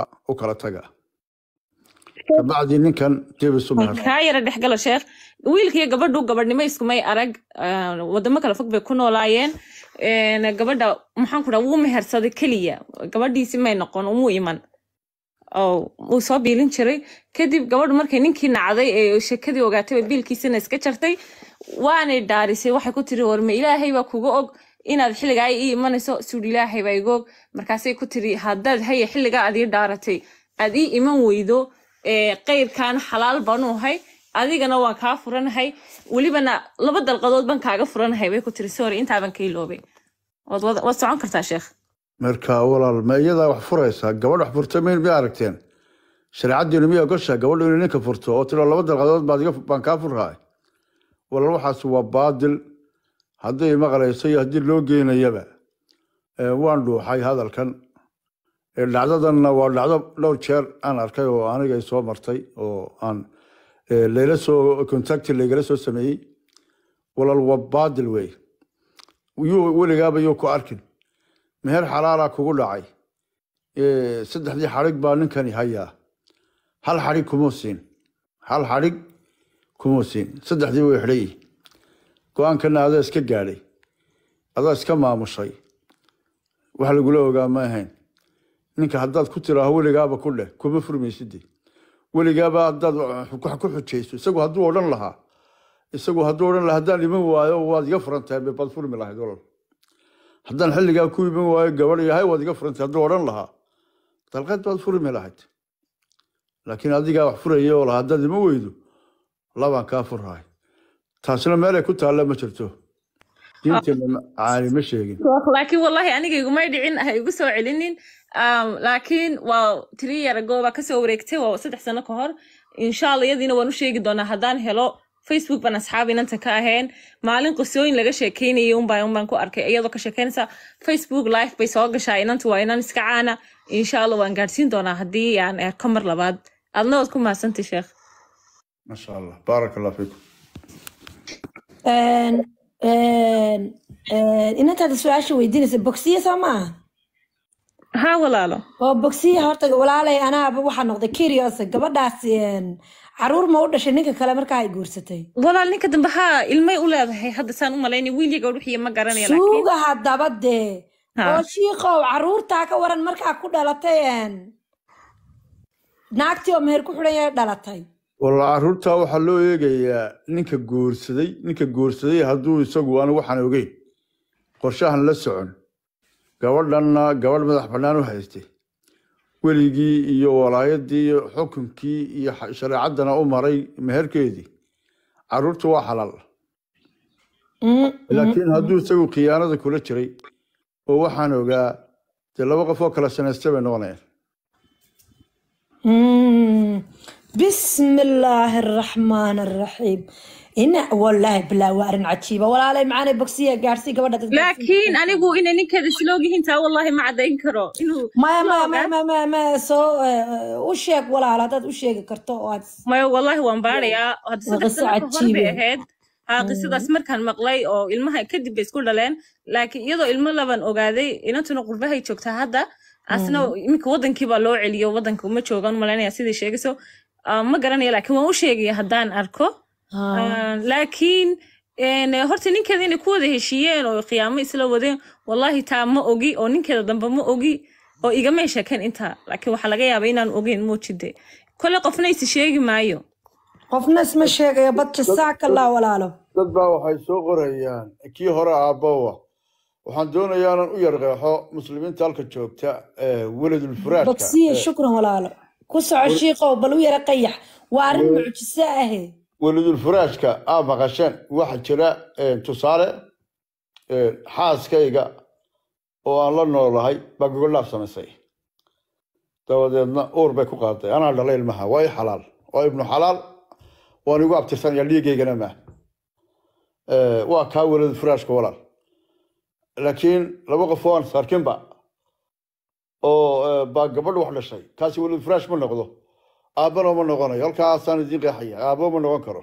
gabdhaha u kala taga kabacdi ninkan jebisumkaa yara dhexgala sheekh wiilkiiyo gabadhu gabadhnimo iskumay arag ah, wadamo kala fog bay ku noolaayeen gabadha maxaan ku dhaha wuu mehersaday keliya gabadhiisi may noqon umuu iman wuu soo biilin jiray kadib gabadhu markay ninkii nacday ee sheekadii ogaatay biilkiisina iska jartay waanay dhaarisay waxay ku tiri warme ilaahay baa kuga og inaad xilliga ay ii imanayso suur ilaahay markaasay ku tiri haddaad haya xilligaa aad dhaaratay aad ii iman weydo qayrkan xalaal baanu ahay adigana waan kaa furanahay welibana laba dalqadood baan kaaga furanahay bay ku tiri sori intaaban ka iloobay waad socon kartaa sheekh marka walaal ma iyadaa wax furaysaa gabadh wax furta mayn ma aragteen shareecaddiinu miyaa gosha gabadhu inay ninka furto oo tiro laba dalqadood baan kaa furrahay walaal waxaas waa baadil hadday maqlayso iyo haddii loo geynayaba waan dhuuxay hadalkan dhacdadanna waa dhacdo dhowr jeer aan arkay oo aniga soo martay oo aan layla soo contacti laygala soo sameeyey walal waa baadil wey yuu weligaaba yuu ku arkin meher xalaala kugu dhacay saddexdii xadhig baa ninkani hayaa hal xadhig kumuu siin hal xadhig kumuu siin saddexdii way xidhayi go-aankana adaa iska gaadhay adaa iska maamushay wax lagula ogaa ma ahayn ninka haddaad ku tiraaho weligaaba ku dheh kuma furmayside weligaaba haddaad wax ku xujayso isagu hadduu odhan lahaa isagu hadduu odhan lahaa haddaan iman waayo waad iga furantahay baad furmi lahayd olol haddaan xilligaa ku iman waayo gabadh yahay waad iga furantay hadduu odhan lahaa dalqeed baad furmi lahayd laakiin adigaa wax furaya oo haddaad iman weydo labaan kaa furrahay taasna meelay ku taalla ma jirto diinteena ah. caani ma sheegin laakiin wallahi aniga igumay dhicin ha igu soo celinin laakiin waa tiri yaragoobaa kasoo wareegtay waa saddex sano ka hor insha allah iyadiina waan u sheegi doonaa haddaan helo facebook baan asxaab inanta ka ahayn maalin qisooyin laga sheekeynayay unbaa unbaan ku arkay iyadoo ka sheekeynaysa facebook life bay soo gashaa inantu waa inaan iska caana insha allah waan gaadhsiin doonaa haddii aan arko mar labaad adna waad ku mahadsantay sheekh masha allah baaraka allah fiikum inantaada su-aasha weydiinaysa bogsiya soo maaha haa walaalo oo bogsiya horta walaalay anaaba waxaa noqday curious gabadhaas caruur ma u dhashay ninka kale markaa ay guursatay walaal ninka dambe haa ilmay u leedahay hadda saan u malaynay wiilyaga dhuxiya ma garanaya haddaba dee oo shiiqow caruurtaa ka waran markaa ku dhalatay naagtii oo meher ku xidhan dhalatay walla arruurtaa waxaa loo eegayaa ninka guursaday ninka guursaday hadduu isagu aanu waxaan ogeyn qorshahan la socon gabadhanna gabadh madax bannaan u haystay weligii iyo walaayaddii iyo xukunkii iyo shareecaddana u maray meherkeedii carruurta waa xalal mm-hmm. laakiin hadduu isagu khiyaanada kula jiray oo waxaan ogaa dee laba qof oo kale sanaysta bay noqonayaan mm-hmm. بسم الله الرحمن الرحيم إن والله بلا وارن عجيبة ولا علي معانا بكسية قارسي قبل لكن أنا أقول إن إنك هذا شلوقي أنت والله ما عاد إنكره ما ما ما ما ما ما سو وشيك ولا على تات وشيك كرتو ما والله وانباريا هذا سنة عجيبة qisadaas markaan maqlay oo ilmaha kadib bay isku dhaleen laakiin iyadoo ilmo laban ogaaday inantuna qurbahay joogtaa hadda asna mm. iminka wadankii baa loo celiyo wadanka uma joogan umalaynaya sidii sheegayso ma garanaya lakin waan u sheegaya haddaan arko laakiin horta ninkeeda inay ku wada heshiiyeen oo qiyaamo isla wadeen wallahi taa ma ogi oo ninkeeda dambe ma ogi oo igamay sheekeen intaa laakiin waxaa laga yaaba inaan ogeyn muujide kole qofna isi sheegi maayo qofna isma sheegayo badka walaalo dad baa waxay soo qorayaan kii hore aabbawa waxaan doonayaa inaan u yarqeexo muslimiinta halka joogta weladulfuraadka shukran walaalo ku soco shiiqow bal u yara qayax waa arrin mucjiso ahe welidulfuraashka aa maqasheen waxa jira tusaale xaaskayga oo aan la noolahay baa gogoldhaaf samaysay dabadeedna uur bay ku qaaday anaa dhalay ilmaha waa i xalaal waa ibnu xalaal waan igu abtirsanaya dhiigaygana ma waa kaa welidulfuraashka walaal laakiin laba qof waan sarkinba oo eh, baa gabadha wax dhashay taasi welifraash ma noqdo aabbana ma noqonayo halkaasaan idiin qeexaya aabo ma noqon karo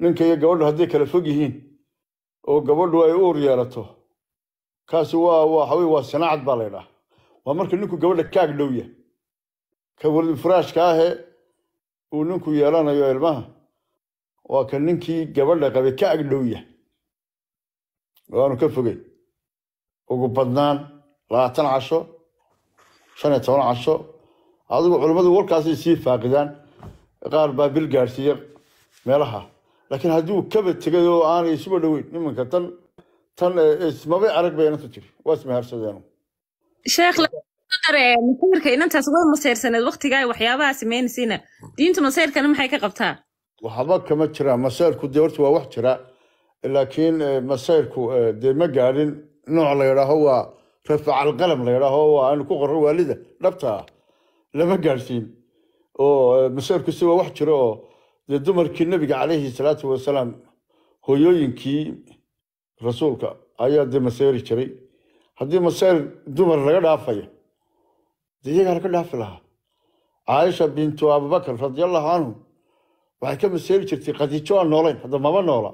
ninka iyo gabadhu hadday kala fog yihiin oo gabadhu ay uur yeelato kaasi waa waxaweye waa sinaacad baa laydhaha waa marka ninku gabadha kaag dhowya ka welifraashka ahe uu ninku yeelanayo ilmaha waa ka ninkii gabadha qabay ka ag dhowya waanu ka fogey ugu badnaan labaatan casho shan toban casho adigu culimmadu warkaasay sii faaqidaan qaar baa bil gaadhsiiya meelaha laakiin hadduu kaba tegay oo aanay isuba dhoweyn iminka tan tan ismabay arag bay inanta jiri waa ismaharsadeen sheekh inantaas way masayrsanayd waktigaa waxyaabaha sameynaysiina diinta masayrkana maxay ka qabtaa waxba kama jiraan masayrku dee horta waa wax jira laakiin masayrku dee ma gaadhin nooc la yidhaaho waa rafac alqalam la yidhaaho waa inu ku qorro waalida dhabta ah lama gaadhsiin oo masairkusi waa wax jiro oo dee dumarkii nebiga calayhi salaatu wasalaam hoyooyinkii rasuulka ayaa dee masayri jiray haddii masayr dumar laga dhaafaya dee iyagaa laga dhaafi lahaa caaisha bintu abubakar radiallahu anhu waxay ka masayri jirtay khadiijo aan noolayn hadda mama noola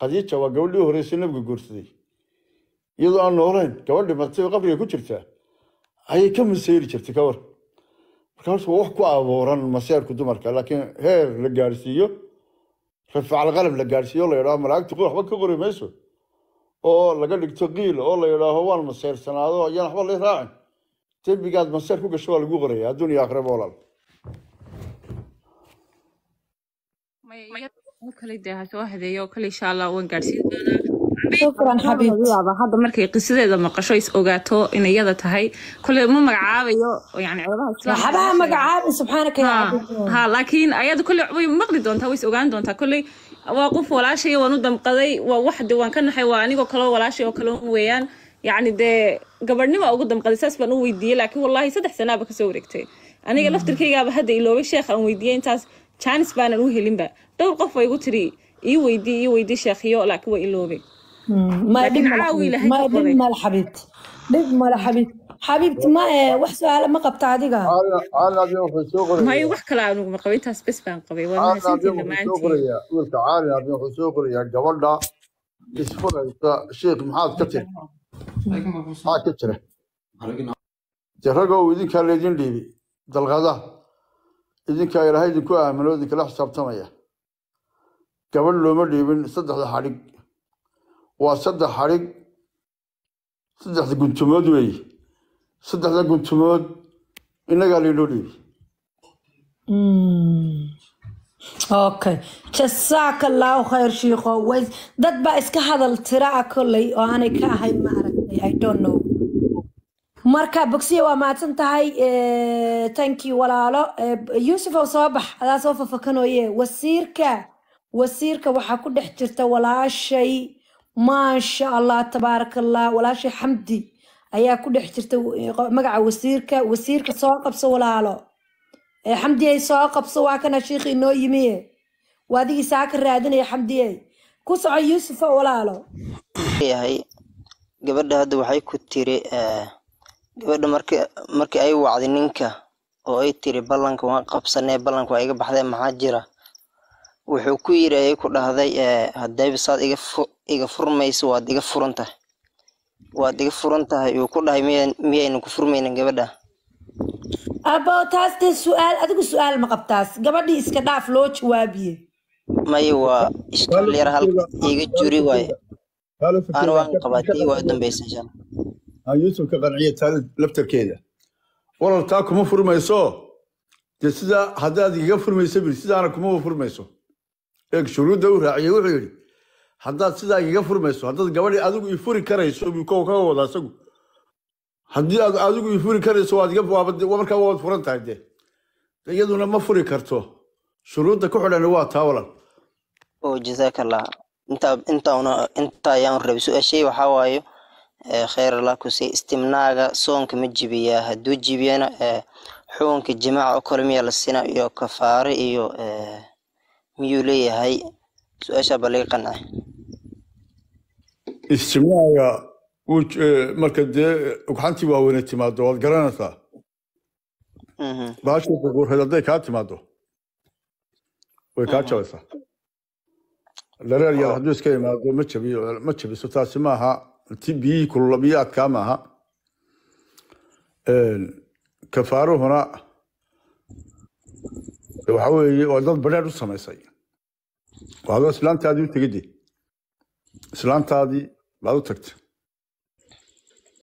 khadiija waa gabadhii horreysay nebiga guursaday iyadoo aan nooleyn gabadh dhimatay oo qabriga ku jirta ayay ka maseyri jirtay kabar marka wax ku abuuran maseerku dumarka laakiin heer la gaarsiiyo rafacalqalab la gaarsiiyo la yidhaho malaagtu waxba ka qori mayso oo laga dhigto qiil oo la yidhaaho waan maseyrsanaado ayaan waxba la raacin dembigaad maseer ku gasho waa lagu qoraya adduun iyo aakhiraba walaal yaaba hadda markay qisadeeda maqasho is ogaato in tahay kole ma magacaabayo ha laakiin ayada kole way maqli doontaa way is ogaan doontaa koley waa qof walaashaya waan u damqaday waa wax waan ka naxay waa anigoo kaloo walaashay oo kaloon weeyaan yacni dee gabadhnima ugu damqaday saas baan u weydiiyey laakiin wallaahi saddex sanaaba kasoo wareegtay aniga mm. laftirkaygaaba hadda iloobay sheekha aan weydiiyey intaas jaanis baanan u helinba dhowr qof bay igu tiri ii weydii ii weydii sheekhiyo laakiin waa iloobay لكن عاوي لهي ما دب مال حبيبتي دب مال حبيبتي حبيبتي ما wax su'aal ma qabta adiga may wax kale aan ugu qabay taas bas baan qabay waa mahadsantiin dhammaantiin wiilka caali abin wuxuu soo qorayaa gabadha isfuraysa sheekh maxaad ka tiri maxaa ka jira jaragow idinkaa laydin dhiibi dalqada idinkaa ilaahay idinku aamino idinka la xisaabtamaya gabadh looma dhiibin saddexda xadhig waa saddex xarig saddexda guntumood weeye saddexda guntumood innagaa laynoo dhiibi hmm. okay jasaaka allaahu khayr shiikho way dad baa iska hadal tira a ah oo aanay ka ahay ma aragtay i don't know marka bogsiya waa maadsan tahay eh, tanki walaalo eh, yuusuf soo bax adaa soo fafakanooye wasiirka wasiirka waxaa ku dhex jirta walaashay maasha allah tabaarakallah walaashay xamdi ayaa ku dhex jirta magaca wasiirka wasiirka soo qabso walaalo ee xamdiyey soo qabso waa kana shiikhi inoo yimiye waa adigii saaka raadinaya xamdiyey ku soco yuusufa walaalo yahay gabadha hadda waxay ku tiri gabadha mark markii ay wacday ninka oo ay tiri ballanka waan qabsanee ballanka waa iga baxdee maxaa jira wuxuu ku yiri yiraahay ku dhahday eh, hadayba saad iga furmayso waad iga furan tahay waad iga furan uu ku dhahay miyaynan ku furmaynin gabadha abo taas dee su-aal adigu su-aal ma qabtaas gabadhii iska dhaaf loo jawaabiye maya waa ishkaal yar halka iga juri waaye ana waan qabaatay waa dambaysa insha yuusuf ka qanciya taali laftarkeeda walal taa kuma furmayso dee sidaa haddaad igaga furmayso bir sidaana kumaba furmayso eeg shuruudda u raaciyey wuxuu yidhi haddaad sidaa igaga furmayso haddaad gabadhii adigu i furi karayso buu ka wada isagu haddii aad adigu i furi karayso markaa waad furan tahay dee iyaduna ma furi karto shuruudda ku xidhan waa taa walal o jazaaka ayaan rabi su-aashay waxaa waayo eh, kheyr allah kuse istimnaaga soonka ma jibiyaa hadduu jibiyana eh, xuunka jimaaca oo kale la sina iyo kafaare iyo eh, miyuu leeyahay su-aasha baliiqan ah istimaaga marka dee ugxantii waaweynay timaado waad garanaysaa mhm. baashii ququurheed hadday kaa timaado way kaa mhm. jabaysaa dareer yar oh. hadduu iska imaado ma jabiyo ma jabiso taasi maaha ti biyihii kululabiyaadkaa maaha kafaaruhuna waxa weeye waa dad badheer u samaysay waa adoo islaantaadii u tegide islaantaadii baad u tagtay